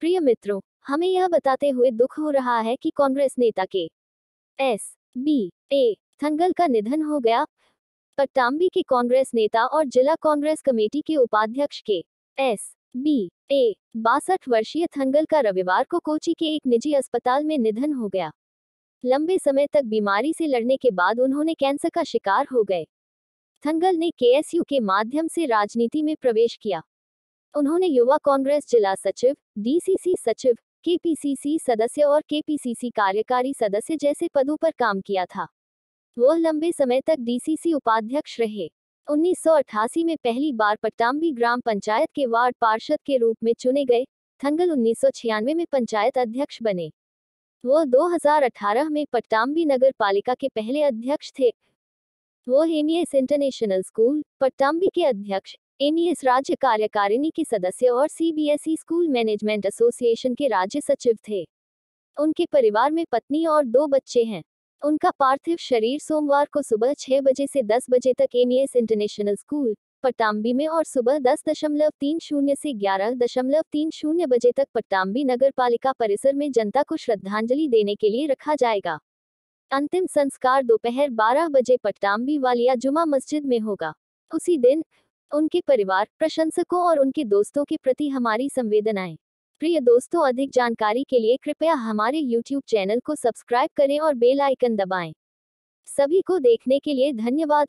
प्रिय मित्रों हमें यह बताते हुए दुख हो रहा है कि कांग्रेस नेता के एस बी ए थंगल का निधन हो गया पट्टाम्बी के कांग्रेस नेता और जिला कांग्रेस कमेटी के उपाध्यक्ष के एस बी ए बासठ वर्षीय थंगल का रविवार को कोची के एक निजी अस्पताल में निधन हो गया लंबे समय तक बीमारी से लड़ने के बाद उन्होंने कैंसर का शिकार हो गए थंगल ने केएसयू के माध्यम से राजनीति में प्रवेश किया उन्होंने युवा कांग्रेस जिला सचिव डीसीसी सचिव केपीसीसी सदस्य और केपीसीसी कार्यकारी सदस्य जैसे पदों पर काम किया था वह लंबे समय तक डीसीसी उपाध्यक्ष रहे 1988 में पहली बार पट्टाम्बी ग्राम पंचायत के वार्ड पार्षद के रूप में चुने गए थंगल 1996 में पंचायत अध्यक्ष बने वो 2018 में पट्टाम्बी नगर पालिका के पहले अध्यक्ष थे वो हेमियस इंटरनेशनल स्कूल पट्टाम्बी के अध्यक्ष एमईएस राज्य कार्यकारिणी के सदस्य और सीबीएसई स्कूल मैनेजमेंट एसोसिएशन के राज्य सचिव थे उनके परिवार में पत्नी और दो बच्चे हैं उनका पार्थिव शरीर सोमवार को सुबह छह बजे से दस बजे तक एमईएस इंटरनेशनल स्कूल पट्टाम्बी में और सुबह दस दशमलव तीन शून्य से ग्यारह दशमलव तीन शून्य बजे तक पट्टाम्बी नगर पालिका परिसर में जनता को श्रद्धांजलि देने के लिए रखा जाएगा अंतिम संस्कार दोपहर बारह बजे पट्टाम्बी वालिया जुमा मस्जिद में होगा उसी दिन उनके परिवार प्रशंसकों और उनके दोस्तों के प्रति हमारी संवेदनाएं प्रिय दोस्तों अधिक जानकारी के लिए कृपया हमारे YouTube चैनल को सब्सक्राइब करें और बेल आइकन दबाएं। सभी को देखने के लिए धन्यवाद